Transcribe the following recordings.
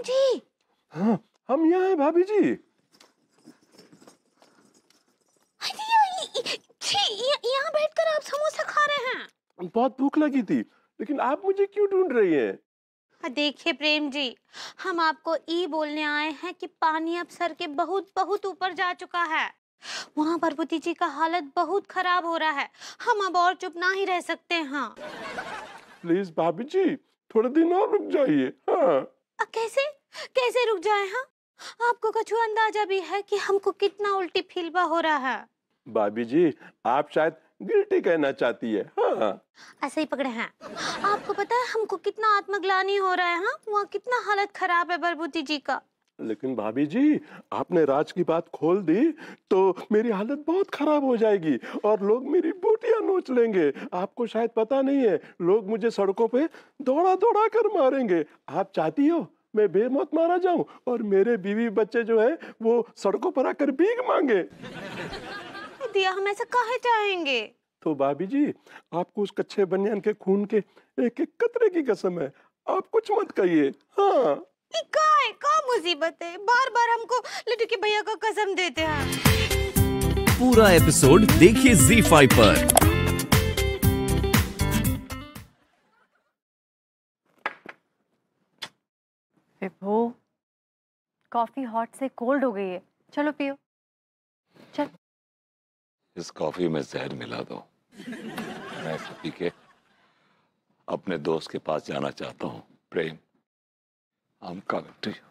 राम जी हाँ हम यहाँ हैं भाभी जी यहाँ बैठकर आप समोसा खा रहे हैं बहुत भूख लगी थी लेकिन आप मुझे क्यों ढूंढ रही हैं देखिए प्रेम जी हम आपको ई बोलने आए हैं कि पानी अब सर के बहुत बहुत ऊपर जा चुका है वहाँ पार्वती जी का हालत बहुत खराब हो रहा है हम अब और चुप ना ही रह सकते हैं प्लीज भाभी जी थोड़े दिन और रुक जाइए हाँ। कैसे कैसे रुक जाए हाँ आपको कछु अंदाजा भी है कि हमको कितना उल्टी फिलवा हो रहा है भाभी जी आप शायद गिल्टी कहना चाहती है हाँ। ऐसे ही पकड़े हैं आपको पता है हमको कितना आत्मग्लानी हो रहा है हाँ वहाँ कितना हालत खराब है बरबूती जी का लेकिन भाभी जी आपने राज की बात खोल दी तो मेरी हालत बहुत खराब हो जाएगी और लोग मेरी बूटियां नोच लेंगे आपको शायद पता नहीं है लोग मुझे सड़कों पे दौड़ा दौड़ा कर मारेंगे आप चाहती हो मैं बेमौत मारा जाऊं और मेरे बीवी बच्चे जो है वो सड़कों पर आकर भीख मांगे दिया हम ऐसा कहे जाएंगे तो भाभी जी आपको उस कच्चे बनियान के खून के एक एक कतरे की कसम है आप कुछ मत कहिए हाँ मुसीबत है बार बार हमको लड्डू के भैया का कसम देते हैं पूरा एपिसोड देखिए Z5 पर विभो कॉफी हॉट से कोल्ड हो गई है चलो पियो चल इस कॉफी में जहर मिला दो मैं पी के अपने दोस्त के पास जाना चाहता हूँ प्रेम I'm coming to you.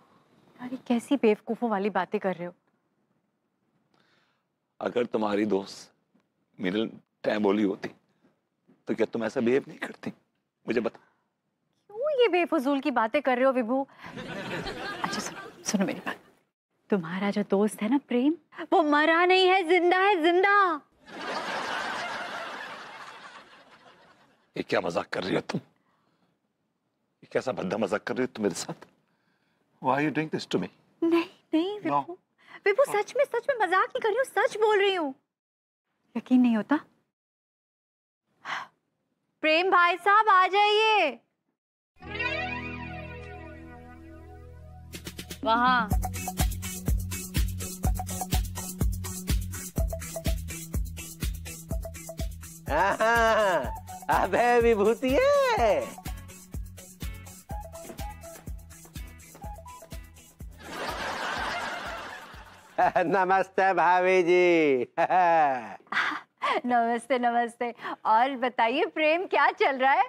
अरे कैसी बेवकूफों वाली बातें कर रहे हो अगर तुम्हारी दोस्त मेरे टाइम बोली होती तो क्या तुम ऐसा बिहेव नहीं करती मुझे बता क्यों ये बेफजूल की बातें कर रहे हो विभू अच्छा सुनो सुनो मेरी बात तुम्हारा जो दोस्त है ना प्रेम वो मरा नहीं है जिंदा है जिंदा ये क्या मजाक कर रही हो तुम ये कैसा भद्दा मजाक कर रही हो तुम मेरे साथ Why are you doing this to me? नहीं नहीं विभू no. विभू सच में सच में मजाक नहीं कर रही हूँ सच बोल रही हूँ यकीन नहीं होता प्रेम भाई साहब आ जाइए वहाँ हाँ, हाँ, हाँ। अबे विभूति है नमस्ते भाभी जी नमस्ते नमस्ते और बताइए प्रेम क्या चल रहा है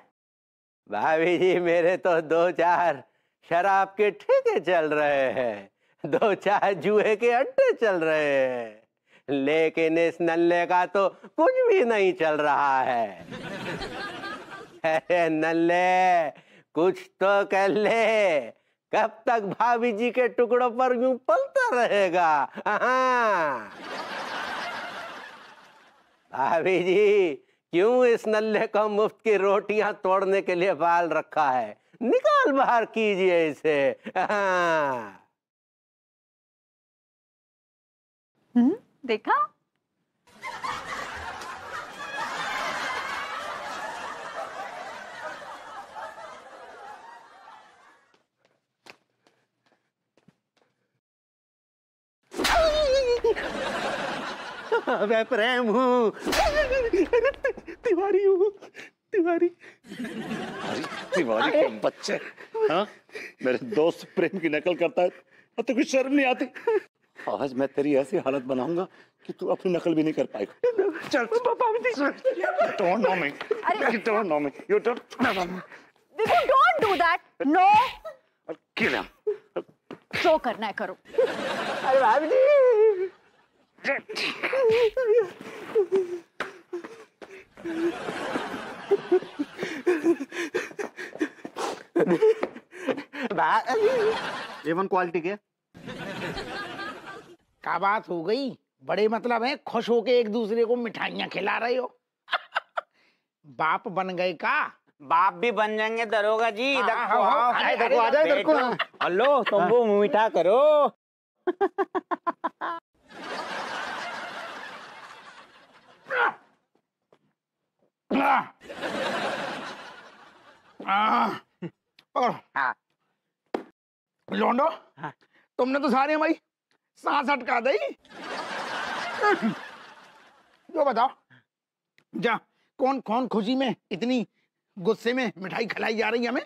भाभी जी मेरे तो दो चार शराब के ठेके चल रहे हैं दो चार जुए के अड्डे चल रहे हैं लेकिन इस नल्ले का तो कुछ भी नहीं चल रहा है अरे नल्ले कुछ तो कर ले कब तक भाभी जी के टुकड़ों पर यूं पलता रहेगा भाभी जी क्यों इस नल्ले को मुफ्त की रोटियां तोड़ने के लिए बाल रखा है निकाल बाहर कीजिए इसे हम्म, देखा मैं प्रेम हूँ तिवारी हूँ तिवारी अरे तिवारी के बच्चे हाँ मेरे दोस्त प्रेम की नकल करता है और तो कुछ शर्म नहीं आती आज मैं तेरी ऐसी हालत बनाऊंगा कि तू अपनी नकल भी नहीं कर पाएगा चल पापा मुझे don't know me don't know me you don't know me Deepu don't do that no क्यों ना शो करना है करो अरे भाभी एवन क्वालिटी के का बात हो गई बड़े मतलब है खुश होके एक दूसरे को मिठाइयाँ खिला रहे हो बाप बन गए का बाप भी बन जाएंगे दरोगा जी हाँ, हाँ, हाँ, हेलो तुम वो मीठा करो हाँ। लोंडो हाँ। तुमने तो सारे भाई सांस अटका दी जो बताओ जा कौन कौन खुशी में इतनी गुस्से में मिठाई खिलाई जा रही है हमें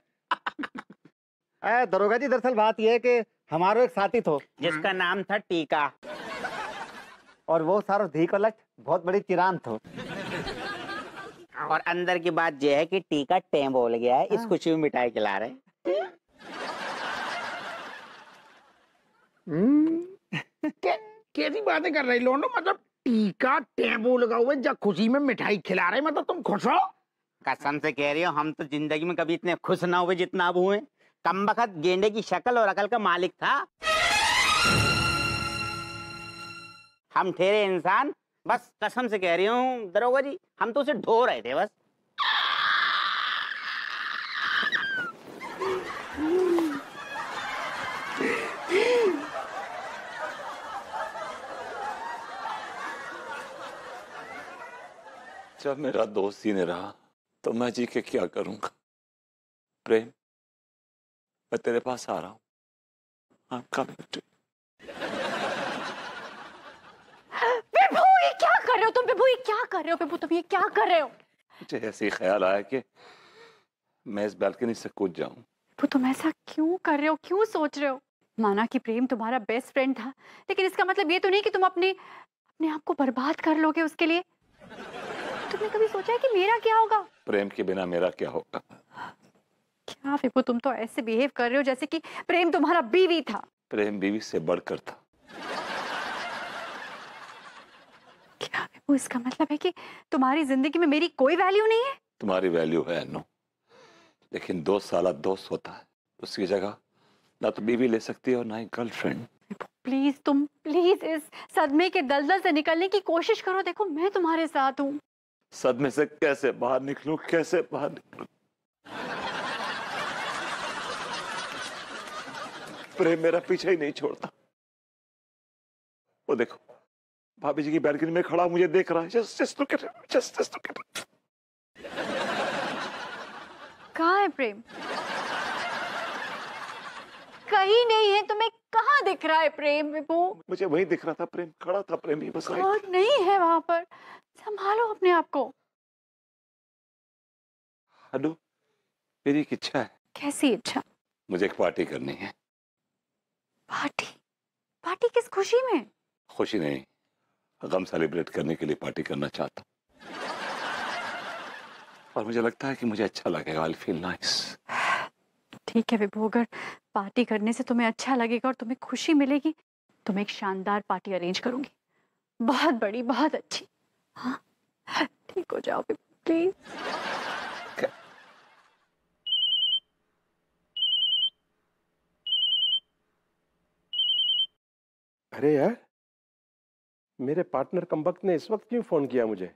दरोगा जी दरअसल बात यह है कि हमारा एक साथी थो जिसका हाँ। नाम था टीका और वो सारो धी को लट बहुत बड़ी तिरान थो और अंदर की बात यह है कि टीका टेम बोल गया है इस हाँ। खुशी में मिठाई खिला रहे हम्म। कैसी बातें कर रही लोनो मतलब टीका टेम्पो लगा हुआ जब खुशी में मिठाई खिला रहे मतलब तुम खुश हो कसम से कह रही हो हम तो जिंदगी में कभी इतने खुश ना हुए जितना अब हुए कम बखत गेंडे की शक्ल और अकल का मालिक था हम ठेरे इंसान बस कसम से कह रही हूँ दरोगा जी हम तो उसे ढो रहे थे बस जब मेरा दोस्त ही नहीं रहा तो मैं जी के क्या करूंगा प्रेम मैं तेरे पास आ रहा हूं आपका बेटे कर रहे हो तुम पिपू ये क्या कर रहे हो पिपू तुम ये क्या कर रहे हो मुझे ऐसे ख्याल आया कि मैं इस बालकनी से कूद जाऊं तो तुम ऐसा क्यों कर रहे हो क्यों सोच रहे हो माना कि प्रेम तुम्हारा बेस्ट फ्रेंड था लेकिन इसका मतलब ये तो नहीं कि तुम अपने अपने आप को बर्बाद कर लोगे उसके लिए तुमने कभी सोचा है कि मेरा क्या होगा प्रेम के बिना मेरा क्या होगा क्या फिपू तुम तो ऐसे बिहेव कर रहे हो जैसे कि प्रेम तुम्हारा बीवी था प्रेम बीवी से बढ़कर था क्या वो इसका मतलब है कि तुम्हारी जिंदगी में मेरी कोई वैल्यू नहीं है तुम्हारी वैल्यू है नो लेकिन दो साल दोस्त होता है उसकी जगह ना तो बीवी ले सकती है और ना ही गर्लफ्रेंड प्लीज तुम प्लीज इस सदमे के दलदल से निकलने की कोशिश करो देखो मैं तुम्हारे साथ हूँ सदमे से कैसे बाहर निकलू कैसे बाहर निकलू प्रेम मेरा पीछे ही नहीं छोड़ता वो देखो भाभी जी की बैलकनी में खड़ा मुझे देख रहा है कहा है प्रेम कहीं नहीं है तुम्हें तो कहा दिख रहा है प्रेम विभू मुझे वही दिख रहा था प्रेम खड़ा था प्रेम बस और नहीं है वहां पर संभालो अपने आप को हेलो मेरी एक इच्छा है कैसी इच्छा मुझे एक पार्टी करनी है पार्टी पार्टी किस खुशी में खुशी नहीं गम सेलिब्रेट करने के लिए पार्टी करना चाहता हूँ और मुझे लगता है कि मुझे अच्छा लगेगा आई फील नाइस ठीक है विभू अगर पार्टी करने से तुम्हें अच्छा लगेगा और तुम्हें खुशी मिलेगी तो मैं एक शानदार पार्टी अरेंज करूंगी बहुत बड़ी बहुत अच्छी हाँ, ठीक हो जाओ प्लीज अरे यार मेरे पार्टनर कम्बक ने इस वक्त क्यों फोन किया मुझे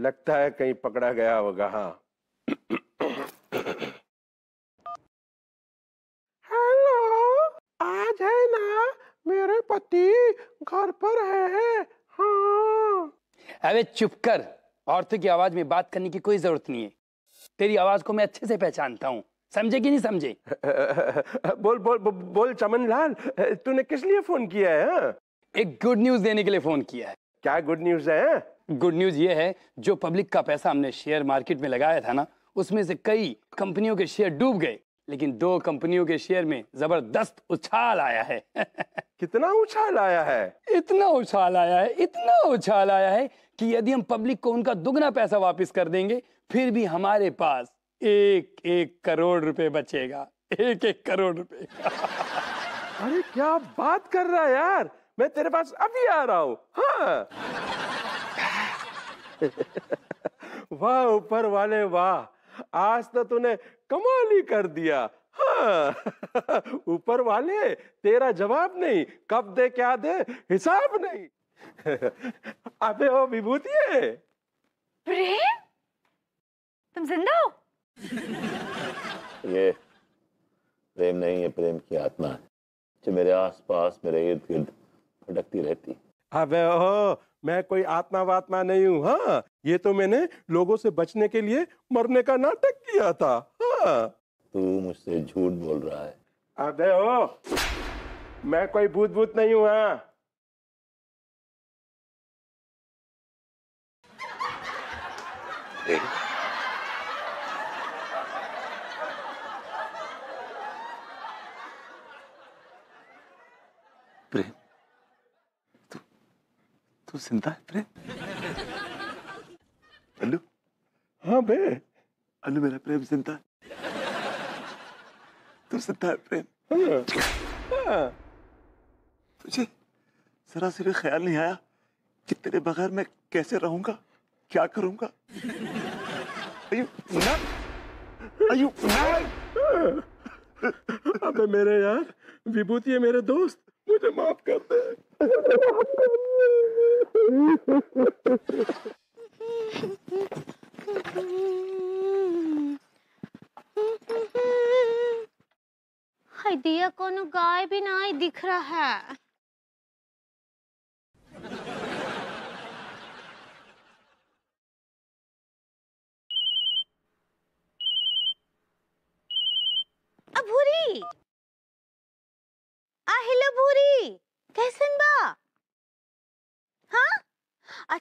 लगता है कहीं पकड़ा गया होगा हाँ हेलो आज है ना मेरे पति घर पर है हाँ अबे चुप कर औरतों की आवाज में बात करने की कोई जरूरत नहीं है तेरी आवाज को मैं अच्छे से पहचानता हूँ समझे कि नहीं समझे बोल बोल बोल चमन लाल तूने किस लिए फोन किया है हा? एक गुड न्यूज देने के लिए फोन किया है क्या गुड न्यूज है गुड न्यूज ये है जो पब्लिक का पैसा हमने शेयर मार्केट में लगाया था ना उसमें से कई कंपनियों के शेयर डूब गए लेकिन दो कंपनियों के शेयर में जबरदस्त उछाल आया है कितना उछाल आया है इतना उछाल आया है इतना उछाल आया है कि यदि हम पब्लिक को उनका दुगना पैसा वापस कर देंगे फिर भी हमारे पास एक एक करोड़ रुपए बचेगा एक एक करोड़ रुपए अरे क्या बात कर रहा है यार मैं तेरे पास अभी आ रहा हूं हाँ वाह ऊपर वाले वाह आज तो तूने कमाल ही कर दिया हाँ ऊपर वाले तेरा जवाब नहीं कब दे क्या दे हिसाब नहीं अबे ओ विभूति प्रेम तुम जिंदा हो ये प्रेम नहीं है प्रेम की आत्मा है जो मेरे आसपास मेरे इर्द गिर्द भटकती रहती अब ओ, मैं कोई आत्मा वात्मा नहीं हूँ हाँ ये तो मैंने लोगों से बचने के लिए मरने का नाटक किया था हाँ तू मुझसे झूठ बोल रहा है अबे ओ मैं कोई भूत भूत नहीं हूँ हाँ Hey. तू तो जिंदा है प्रेम अल्लू हाँ बे अल्लू मेरा प्रेम जिंदा है तू जिंदा है प्रेम हाँ। हाँ। तुझे जरा से भी ख्याल नहीं आया कि तेरे बगैर मैं कैसे रहूंगा क्या करूंगा अयुब ना अयुब ना अबे मेरे यार विभूति है मेरे दोस्त मुझे माफ कर दे दिया कोनो गाय भी नहीं दिख रहा है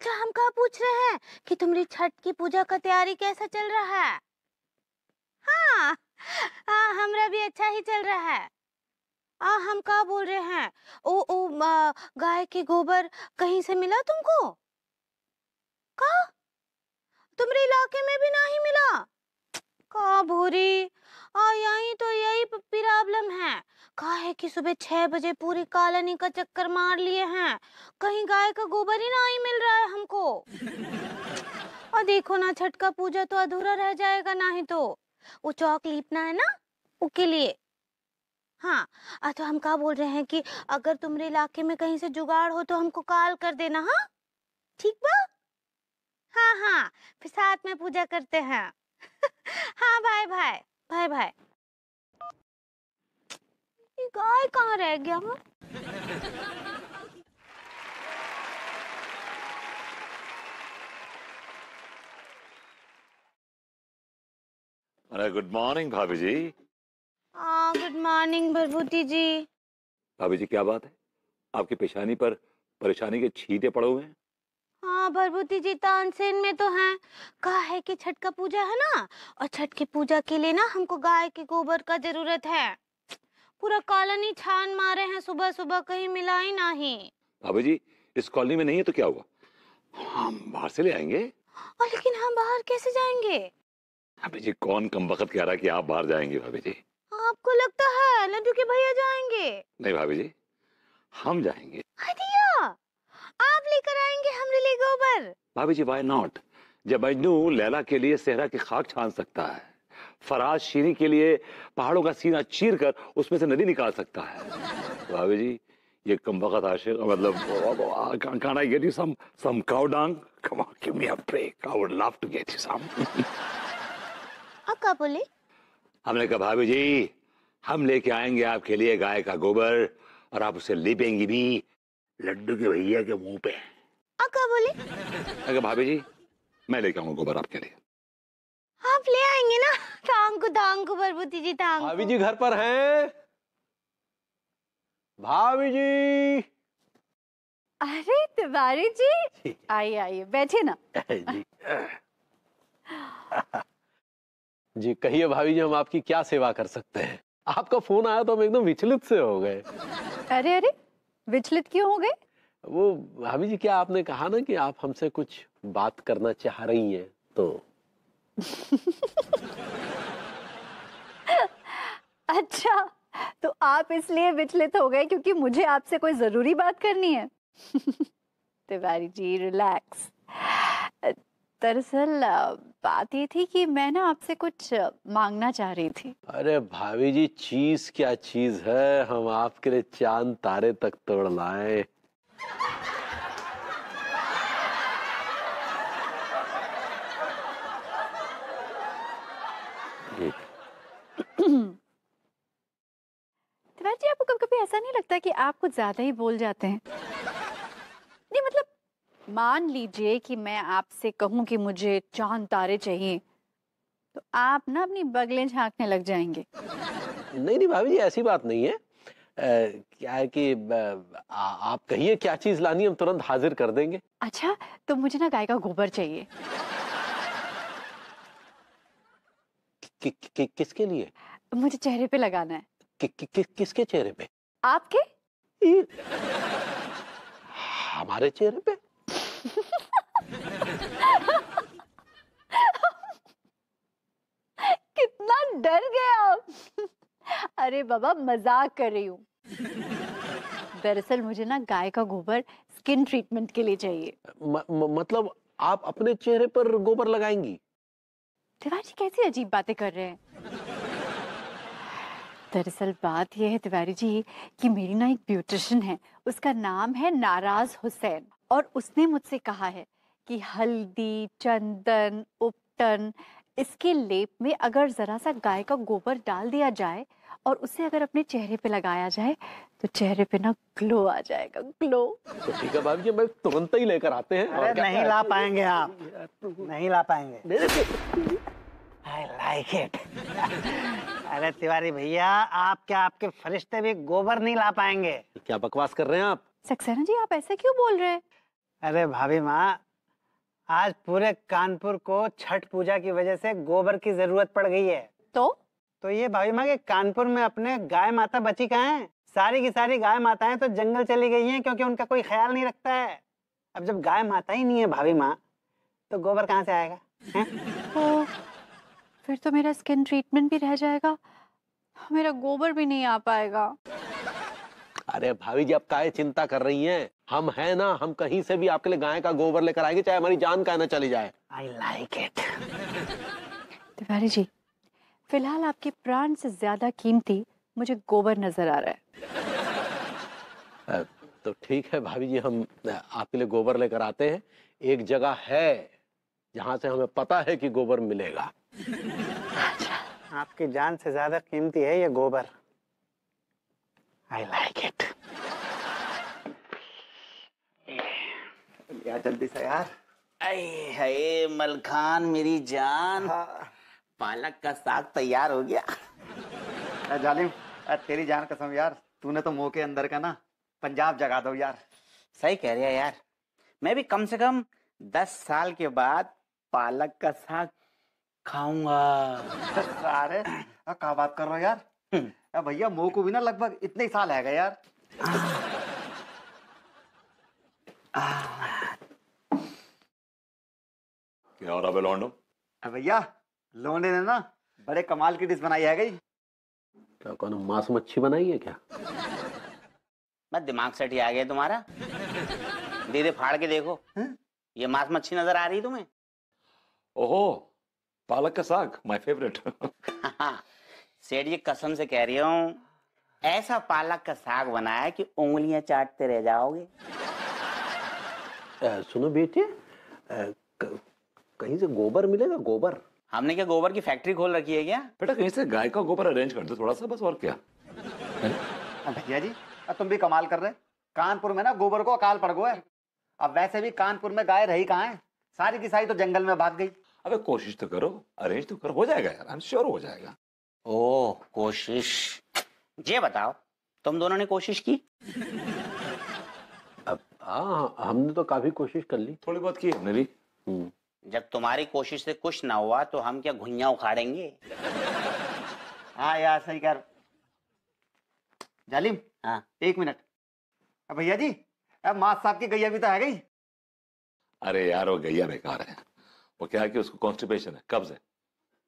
अच्छा हम कहा पूछ रहे हैं कि तुम्हारी छठ की पूजा का तैयारी कैसा चल रहा है हाँ हाँ हमारा भी अच्छा ही चल रहा है आ, हम कहा बोल रहे हैं ओ ओ गाय के गोबर कहीं से मिला तुमको का तुम्हारे इलाके में भी ना ही मिला का भूरी आ यही तो यही प्रॉब्लम है कहा है कि सुबह छह बजे पूरी कॉलोनी का चक्कर मार लिए हैं कहीं गाय का गोबर ही ना ही मिल रहा है हमको और देखो ना छठ का पूजा तो अधूरा रह जाएगा ना ही तो वो चौक लीपना है ना उसके लिए हाँ तो हम क्या बोल रहे हैं कि अगर तुम्हारे इलाके में कहीं से जुगाड़ हो तो हमको कॉल कर देना हाँ ठीक बा हाँ हाँ फिर साथ में पूजा करते हैं हाँ भाई भाई भाई भाई ये गाय कहाँ रह गया वो अरे गुड मॉर्निंग भाभी जी हाँ गुड मॉर्निंग भरभूति जी भाभी जी क्या बात है आपकी पेशानी पर परेशानी के छीटे पड़े हुए हैं हाँ भरभूति जी तानसेन में तो हैं कहा है कि छठ का पूजा है ना और छठ की पूजा के लिए ना हमको गाय के गोबर का जरूरत है पूरा कॉलोनी छान मारे हैं सुबह सुबह कहीं मिला ही ना ही भाभी जी इस कॉलोनी में नहीं है तो क्या हुआ हम बाहर से ले आएंगे और लेकिन हम बाहर कैसे जाएंगे भाभी जी कौन कम वक्त कह रहा कि आप बाहर जाएंगे भाभी जी आपको लगता है लड्डू के भैया जाएंगे नहीं भाभी जी हम जाएंगे आप लेकर आएंगे हमरे लिए गोबर भाभी जी वाई नॉट जब मजनू लैला के लिए सेहरा की खाक छान सकता है फराज शीरी के लिए पहाड़ों का सीना चीर कर उसमें से नदी निकाल सकता है भाभी जी ये कम वक्त आशिर मतलब can I get you some some cow dung? Come on, give me a break. I would love to get you some. आप क्या बोले हमने कहा भाभी जी हम लेके आएंगे आपके लिए गाय का गोबर और आप उसे लिपेंगी भी लड्डू के भैया के मुंह पे अका बोले अगर भाभी जी मैं लेके आऊंगा गोबर आपके लिए आप ले आएंगे ना thank you Parbuti ji thank you भाभी जी घर पर हैं भाभी जी अरे तिवारी जी आइए आइए बैठे ना जी जी कहिए भाभी जी हम आपकी क्या सेवा कर सकते हैं आपका फोन आया तो हम एकदम विचलित से हो गए अरे अरे विचलित क्यों हो गए वो भाभी जी क्या आपने कहा ना कि आप हमसे कुछ बात करना चाह रही हैं तो अच्छा तो आप इसलिए विचलित हो गए क्योंकि मुझे आपसे कोई जरूरी बात करनी है तिवारी जी रिलैक्स दरअसल बात ये थी कि मैं ना आपसे कुछ मांगना चाह रही थी अरे भाभी जी चीज क्या चीज है हम आपके लिए चांद तारे तक तोड़ लाए तिवारी जी आपको कभी कभी ऐसा नहीं लगता कि आप कुछ ज्यादा ही बोल जाते हैं मान लीजिए कि मैं आपसे कहूं कि मुझे चांद तारे चाहिए तो आप ना अपनी बगलें झांकने लग जाएंगे नहीं नहीं भाभी जी ऐसी बात नहीं है आ, क्या है कि आ, आप कहिए क्या चीज लानी हम तुरंत हाजिर कर देंगे अच्छा तो मुझे ना गाय का गोबर चाहिए कि, कि, कि, किसके लिए मुझे चेहरे पे लगाना है कि, कि, कि, किसके चेहरे पे आपके हमारे चेहरे पे मैं डर गया अरे बाबा मजाक कर रही हूँ दरअसल मुझे ना गाय का गोबर स्किन ट्रीटमेंट के लिए चाहिए म, म, मतलब आप अपने चेहरे पर गोबर लगाएंगी तिवारी जी कैसी अजीब बातें कर रहे हैं दरअसल बात यह है तिवारी जी कि मेरी ना एक ब्यूटिशियन है उसका नाम है नाराज हुसैन और उसने मुझसे कहा है कि हल्दी चंदन उपटन इसके लेप में अगर ज़रा सा गाय का गोबर डाल दिया जाए और उसे अगर अपने चेहरे पे लगाया जाए तो चेहरे पे ना ग्लो आ जाएगा ग्लो तो ठीक है भाभी मैं तुरंत ही लेकर आते हैं अरे नहीं ला पाएंगे आप नहीं ला पाएंगे आई लाइक इट अरे तिवारी भैया आप क्या आपके फरिश्ते भी गोबर नहीं ला पाएंगे क्या बकवास कर रहे हैं आप सक्सेना जी आप ऐसे क्यों बोल रहे हैं अरे भाभी माँ आज पूरे कानपुर को छठ पूजा की वजह से गोबर की जरूरत पड़ गई है तो तो ये भाभी माँ के कानपुर में अपने गाय माता बची कहा है सारी की सारी गाय माताएं तो जंगल चली गई हैं क्योंकि उनका कोई ख्याल नहीं रखता है अब जब गाय माता ही नहीं है भाभी माँ तो गोबर कहाँ से आएगा ओ, फिर तो मेरा स्किन ट्रीटमेंट भी रह जाएगा मेरा गोबर भी नहीं आ पाएगा अरे भाभी जी आप काय चिंता कर रही हैं हम है ना हम कहीं से भी आपके लिए गाय का गोबर लेकर आएंगे चाहे हमारी जान का ना चली जाए I like it Tiwari ji फिलहाल आपके प्राण से ज्यादा कीमती मुझे गोबर नजर आ रहा है तो ठीक है भाभी जी हम आपके लिए गोबर लेकर आते हैं एक जगह है जहाँ से हमें पता है कि गोबर मिलेगा अच्छा। आपकी जान से ज्यादा कीमती है ये गोबर आई लाइक इट यार जल्दी से यार अरे है मलखान मेरी जान हाँ। पालक का साग तैयार हो गया जालिम तेरी जान कसम यार तूने तो मुंह के अंदर का ना पंजाब जगा दो यार सही कह रहे यार मैं भी कम से कम दस साल के बाद पालक का साग खाऊंगा अरे क्या बात कर रहे हो यार हम्म। भैया मुंह को भी ना लगभग इतने साल है गए यार आ, आ, यार अबे रहा है लौंडो भैया लौंडे ने ना बड़े कमाल की डिश बनाई है गई क्या कौन मांस मच्छी बनाई है क्या मैं दिमाग सेट ही आ गया तुम्हारा दीदी फाड़ के देखो हा? ये मांस मच्छी नजर आ रही है तुम्हें ओहो पालक का साग माय हाँ, फेवरेट सेठ जी कसम से कह रही हूँ ऐसा पालक का साग बनाया कि उंगलियां चाटते रह जाओगे आ, सुनो बेटे कहीं से गोबर मिलेगा गोबर हमने क्या गोबर की फैक्ट्री खोल रखी है क्या बेटा कहीं से गाय का गोबर अरेंज कर दो थोड़ा सा बस और क्या भैया जी तुम भी कमाल कर रहे कानपुर में ना गोबर को अकाल पड़ गो है अब वैसे भी कानपुर में गाय रही कहाँ है सारी की सारी तो जंगल में भाग गई अबे कोशिश तो करो अरेंज तो करो हो जाएगा यार आई एम श्योर हो जाएगा ओ कोशिश ये बताओ तुम दोनों ने कोशिश की अब हाँ हमने तो काफी कोशिश कर ली थोड़ी बहुत की हमने भी हम्म। जब तुम्हारी कोशिश से कुछ ना हुआ तो हम क्या घुइया उखाड़ेंगे हाँ यार सही कर जालिम हाँ एक मिनट भैया जी अब मास साहब की गैया भी तो आ गई अरे यार वो गैया बेकार है वो क्या है कि उसको कॉन्स्टिपेशन है कब्ज है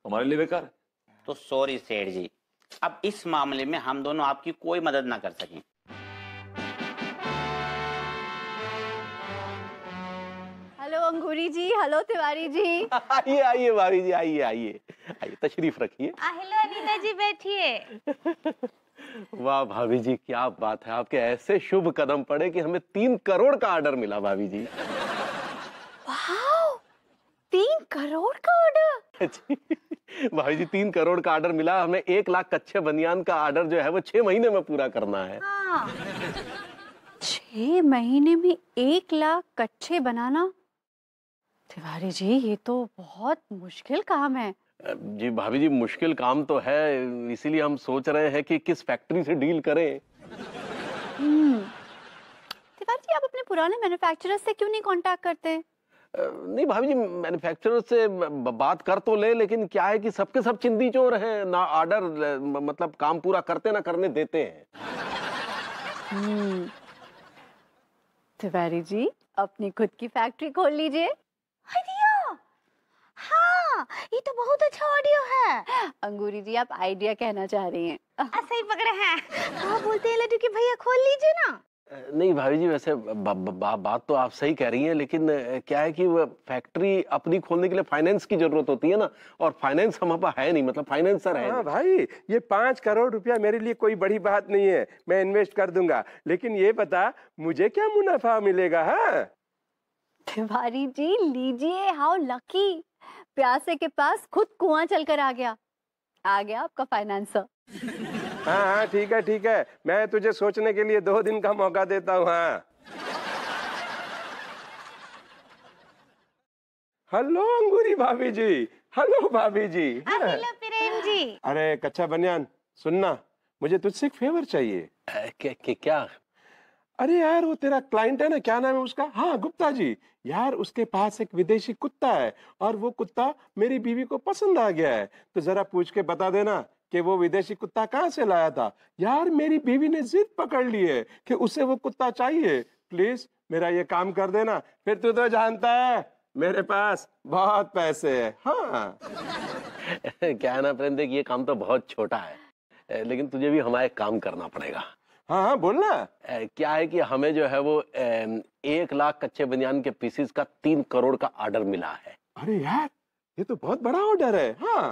हमारे लिए बेकार है तो सॉरी सेठ जी अब इस मामले में हम दोनों आपकी कोई मदद ना कर सकें अंगूरी जी हेलो तिवारी जी आइए आइए भाभी जी आइए आइए आइए तशरीफ रखिए हेलो अनीता जी बैठिए वाह भाभी जी क्या बात है आपके ऐसे शुभ कदम पड़े कि हमें तीन करोड़ का ऑर्डर मिला भाभी जी तीन करोड़ का ऑर्डर भाभी जी तीन करोड़ का ऑर्डर मिला हमें एक लाख कच्चे बनियान का ऑर्डर जो है वो छह महीने में पूरा करना है हाँ। छह महीने में एक लाख कच्चे बनाना तिवारी जी ये तो बहुत मुश्किल काम है जी भाभी जी मुश्किल काम तो है इसीलिए हम सोच रहे हैं कि किस फैक्ट्री से डील करें हम्म। तिवारी जी आप अपने पुराने मैन्युफैक्चरर से क्यों नहीं कांटेक्ट करते नहीं भाभी जी मैन्युफैक्चरर से बात कर तो ले लेकिन क्या है कि सबके सब चिंदी चोर हैं ना ऑर्डर मतलब काम पूरा करते ना करने देते हैं हम्म। तिवारी जी अपनी खुद की फैक्ट्री खोल लीजिए ये तो बहुत अच्छा ऑडियो है अंगूरी जी आप आइडिया कहना चाह रही हैं सही पकड़े हैं आप बोलते हैं लड्डू की भैया खोल लीजिए ना नहीं भाभी जी वैसे बा, बा, बा, बात तो आप सही कह रही हैं लेकिन क्या है कि वो फैक्ट्री अपनी खोलने के लिए फाइनेंस की जरूरत होती है ना और फाइनेंस हम पास है नहीं मतलब फाइनेंसर है हाँ भाई ये पाँच करोड़ रुपया मेरे लिए कोई बड़ी बात नहीं है मैं इन्वेस्ट कर दूंगा लेकिन ये बता मुझे क्या मुनाफा मिलेगा है हाँ? तिवारी जी लीजिए हाउ लकी प्यासे के पास खुद कुआं चलकर आ गया आ गया आपका फाइनेंसर हाँ हाँ ठीक है ठीक है मैं तुझे सोचने के लिए दो दिन का मौका देता हूँ हाँ हेलो अंगूरी भाभी जी हेलो भाभी जी प्रेम जी अरे कच्चा बनियान सुनना मुझे तुझसे एक फेवर चाहिए क्या क्या अरे यार वो तेरा क्लाइंट है ना क्या नाम है उसका हाँ गुप्ता जी यार उसके पास एक विदेशी कुत्ता है और वो कुत्ता मेरी बीवी को पसंद आ गया है तो जरा पूछ के बता देना कि वो विदेशी कुत्ता कहाँ से लाया था यार मेरी बीवी ने जिद पकड़ ली है कि उसे वो कुत्ता चाहिए प्लीज मेरा ये काम कर देना फिर तू तो जानता है मेरे पास बहुत पैसे हाँ। है हाँ क्या ना प्रेम देख ये काम तो बहुत छोटा है लेकिन तुझे भी हमारे काम करना पड़ेगा हाँ हाँ बोलना क्या है कि हमें जो है वो ए, एक लाख कच्चे बनियान के पीसेस का तीन करोड़ का ऑर्डर मिला है अरे यार ये तो बहुत बड़ा ऑर्डर है हाँ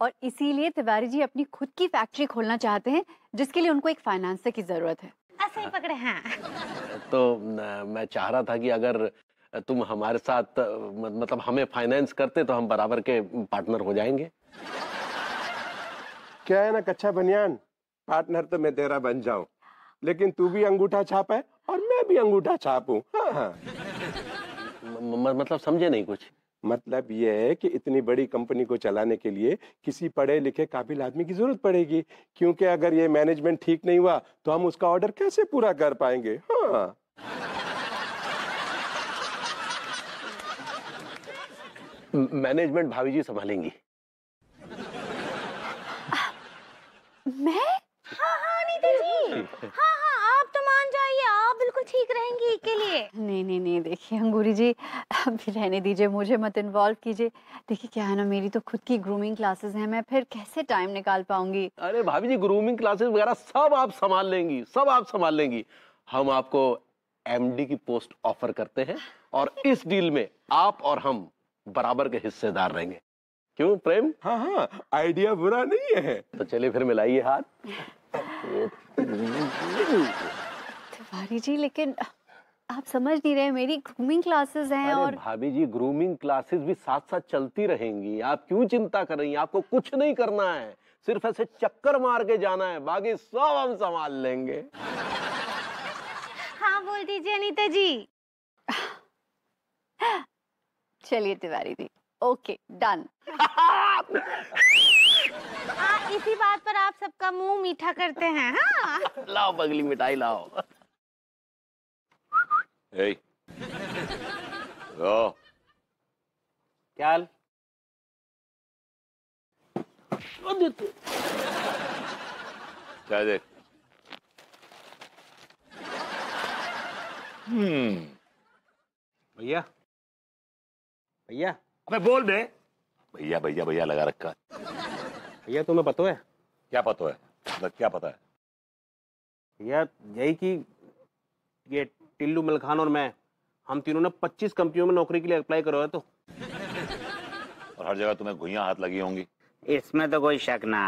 और इसीलिए तिवारी जी अपनी खुद की फैक्ट्री खोलना चाहते हैं जिसके लिए उनको एक फाइनेंसर की जरूरत है ऐसे पकड़े हैं हाँ। तो मैं चाह रहा था कि अगर तुम हमारे साथ मतलब हमें फाइनेंस करते तो हम बराबर के पार्टनर हो जाएंगे क्या है ना कच्चा बनियान पार्टनर तो मैं तेरा बन जाऊं लेकिन तू भी अंगूठा छाप है और मैं भी अंगूठा छापू हाँ हाँ मतलब समझे नहीं कुछ मतलब ये है कि इतनी बड़ी कंपनी को चलाने के लिए किसी पढ़े लिखे काबिल आदमी की जरूरत पड़ेगी क्योंकि अगर ये मैनेजमेंट ठीक नहीं हुआ तो हम उसका ऑर्डर कैसे पूरा कर पाएंगे हाँ मैनेजमेंट भाभी जी संभालेंगी मैं हाँ। जी हाँ हाँ आप तो मान जाइए आप बिल्कुल ठीक रहेंगी के लिए नहीं नहीं नहीं देखिए अंगूरी जी अभी रहने दीजिए मुझे मत इन्वॉल्व कीजिए देखिए क्या है ना मेरी तो खुद की ग्रूमिंग क्लासेस हैं मैं फिर कैसे टाइम निकाल पाऊंगी अरे भाभी जी ग्रूमिंग क्लासेस वगैरह सब आप संभाल लेंगी सब आप संभाल लेंगी हम आपको एमडी की पोस्ट ऑफर करते हैं और इस डील में आप और हम बराबर के हिस्सेदार रहेंगे क्यों प्रेम हाँ हाँ आइडिया बुरा नहीं है तो चलिए फिर मिलाइए हाथ तिवारी जी लेकिन आप समझ नहीं रहे मेरी ग्रूमिंग क्लासेस हैं और भाभी जी ग्रूमिंग क्लासेस भी साथ साथ चलती रहेंगी आप क्यों चिंता कर रही हैं आपको कुछ नहीं करना है सिर्फ ऐसे चक्कर मार के जाना है बाकी सब हम संभाल लेंगे हाँ बोल दीजिए अनिता जी चलिए Tiwari ji okay done ah, इसी बात पर आप सबका मुंह मीठा करते हैं हा? लाओ बगली मिठाई लाओ लो। क्या हाल hmm. भैया भैया अबे बोल दे भैया भैया भैया लगा रखा भैया तुम्हें पता है क्या पता है मतलब क्या पता है भैया यही कि ये टिल्लू मलखान और मैं हम तीनों ने 25 कंपनियों में नौकरी के लिए अप्लाई करवाया तो और हर जगह तुम्हें घुइया हाथ लगी होंगी इसमें तो कोई शक ना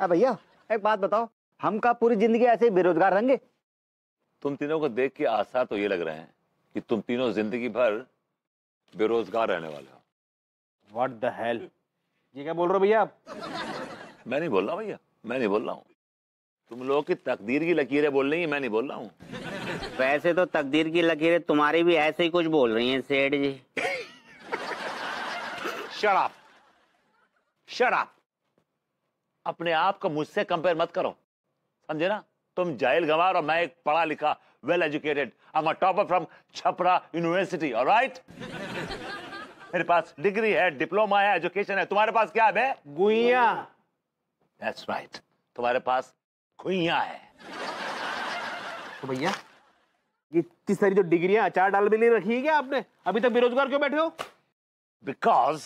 है भैया एक बात बताओ हम का पूरी जिंदगी ऐसे ही बेरोजगार रहेंगे तुम तीनों को देख के आसार तो ये लग रहे हैं कि तुम तीनों जिंदगी भर बेरोजगार रहने वाले हो व्हाट द हेल ये क्या बोल रहे हो भैया आप मैं नहीं बोल रहा भैया मैं नहीं बोल रहा हूँ तुम लोगों की तकदीर की लकीरें बोल रही है मैं नहीं बोल रहा हूँ वैसे तो तकदीर की लकीरें तुम्हारी भी ऐसे ही कुछ बोल रही हैं सेठ जी शराब शराब अपने आप को मुझसे कंपेयर मत करो समझे ना तुम जाहिल गवार और मैं एक पढ़ा लिखा well educated I am a topper from Chhapra university alright मेरे पास डिग्री है डिप्लोमा है एजुकेशन है तुम्हारे पास क्या है गुइया दैट्स राइट तुम्हारे पास खुइया है तो भैया ये इतनी सारी जो डिग्रियां अचार डाल भी नहीं रखी है क्या आपने अभी तक बेरोजगार क्यों बैठे हो बिकॉज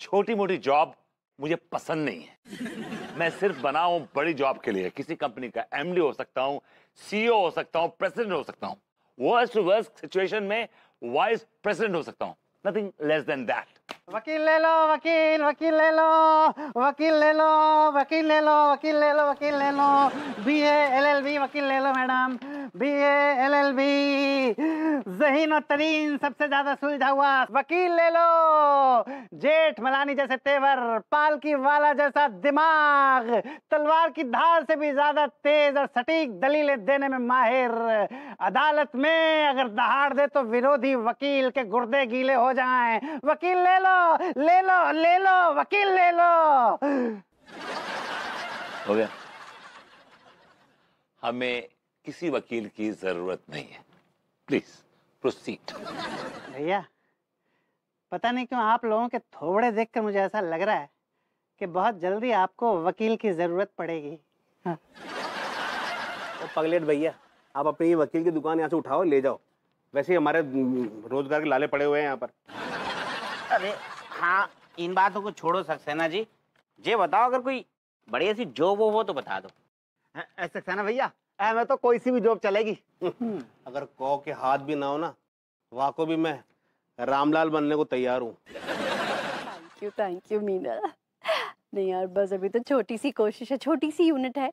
छोटी मोटी जॉब मुझे पसंद नहीं है मैं सिर्फ बना हूं बड़ी जॉब के लिए किसी कंपनी का एमडी हो सकता हूं सीईओ e हो सकता हूं प्रेसिडेंट हो सकता हूं वर्स्ट वर्स्ट सिचुएशन में वाइस प्रेसिडेंट हो सकता हूं nothing less than that. Vakil lelo, vakil, vakil lelo, vakil lelo, vakil lelo, vakil lelo, vakil lelo, B A L L B, LLB, vakil lelo, madam, B A L L B. जहीन और तरीन सबसे ज्यादा सुलझा हुआ वकील ले लो जेठ मलानी जैसे तेवर पालकी वाला जैसा दिमाग तलवार की धार से भी ज्यादा तेज और सटीक दलीलें देने में माहिर अदालत में अगर दहाड़ दे तो विरोधी वकील के गुर्दे गीले हो जाएं वकील ले लो ले लो ले लो वकील ले लो हो गया हमें किसी वकील की जरूरत नहीं है प्लीज प्रोसीड भैया पता नहीं क्यों आप लोगों के थोड़े देखकर मुझे ऐसा लग रहा है कि बहुत जल्दी आपको वकील की जरूरत पड़ेगी हाँ। तो पगलेट भैया आप अपनी वकील की दुकान यहाँ से उठाओ ले जाओ वैसे ही हमारे रोजगार के लाले पड़े हुए हैं यहाँ पर अरे हाँ इन बातों को छोड़ो सक्सेना जी जे बताओ अगर कोई बढ़िया सी जॉब वो हो तो बता दो सक्सेना भैया मैं तो कोई सी भी जॉब चलेगी हम्म। अगर को के हाथ भी ना हो ना वहां को भी मैं रामलाल बनने को तैयार हूँ thank you thank you Meena नहीं यार बस अभी तो छोटी सी कोशिश है छोटी सी यूनिट है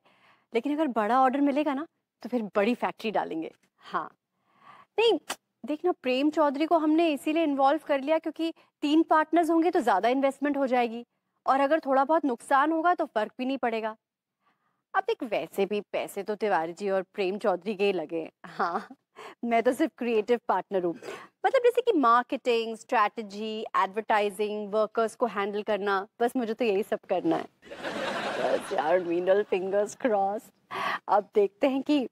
लेकिन अगर बड़ा ऑर्डर मिलेगा ना तो फिर बड़ी फैक्ट्री डालेंगे हाँ नहीं देखना प्रेम चौधरी को हमने इसीलिए इन्वॉल्व कर लिया क्योंकि तीन पार्टनर्स होंगे तो ज़्यादा इन्वेस्टमेंट हो जाएगी और अगर थोड़ा बहुत नुकसान होगा तो फर्क भी नहीं पड़ेगा अब देख वैसे भी पैसे तो तिवारी जी और प्रेम चौधरी के ही लगे हाँ मैं तो सिर्फ क्रिएटिव पार्टनर हूँ मतलब जैसे कि मार्केटिंग स्ट्रैटेजी एडवर्टाइजिंग वर्कर्स को हैंडल करना बस मुझे तो यही सब करना है बस यार मीनल फिंगर्स क्रॉस अब देखते हैं कि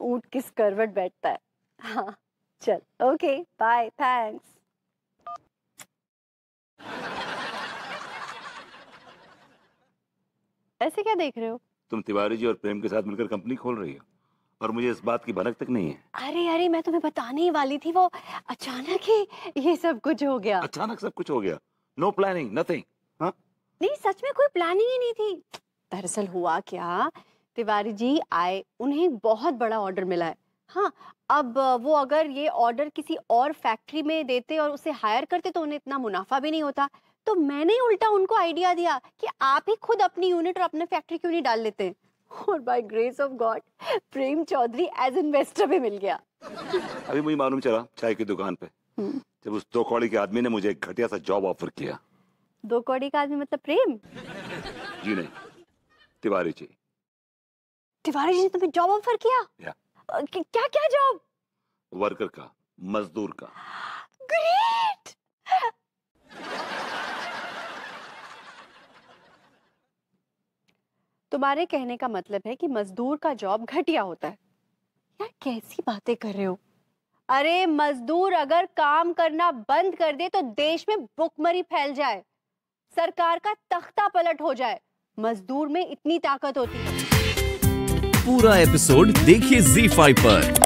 ऊँट किस करवट बैठता है हाँ चल ओके बाय थैंक्स ऐसे क्या देख रहे हो तुम तिवारी जी और प्रेम के साथ मिलकर कंपनी खोल रही हो और मुझे इस बात की भनक तक नहीं है अरे अरे मैं तुम्हें बताने ही वाली थी वो अचानक ही ये सब कुछ हो गया अचानक सब कुछ हो गया नो प्लानिंग नथिंग नहीं सच में कोई प्लानिंग ही नहीं थी दरअसल हुआ क्या तिवारी जी आए उन्हें बहुत बड़ा ऑर्डर मिला है हाँ अब वो अगर ये ऑर्डर किसी और फैक्ट्री में देते और उसे हायर करते तो उन्हें इतना मुनाफा भी नहीं होता तो मैंने ही उल्टा उनको आइडिया दिया कि आप ही खुद अपनी यूनिट और अपने फैक्ट्री क्यों नहीं डाल लेते और by grace of God Prem Chaudhary as investor भी मिल गया अभी मुझे मालूम चला चाय की दुकान पे हम्म। जब उस दो कौड़ी के आदमी ने मुझे एक घटिया सा जॉब ऑफर किया दो कौड़ी का आदमी मतलब प्रेम जी नहीं तिवारी जी तिवारी जी ने तुम्हें जॉब ऑफर किया या। क्या क्या जॉब वर्कर का मजदूर का तुम्हारे कहने का मतलब है कि मजदूर का जॉब घटिया होता है यार कैसी बातें कर रहे हो अरे मजदूर अगर काम करना बंद कर दे तो देश में भुखमरी फैल जाए सरकार का तख्ता पलट हो जाए मजदूर में इतनी ताकत होती है पूरा एपिसोड देखिए Z5 पर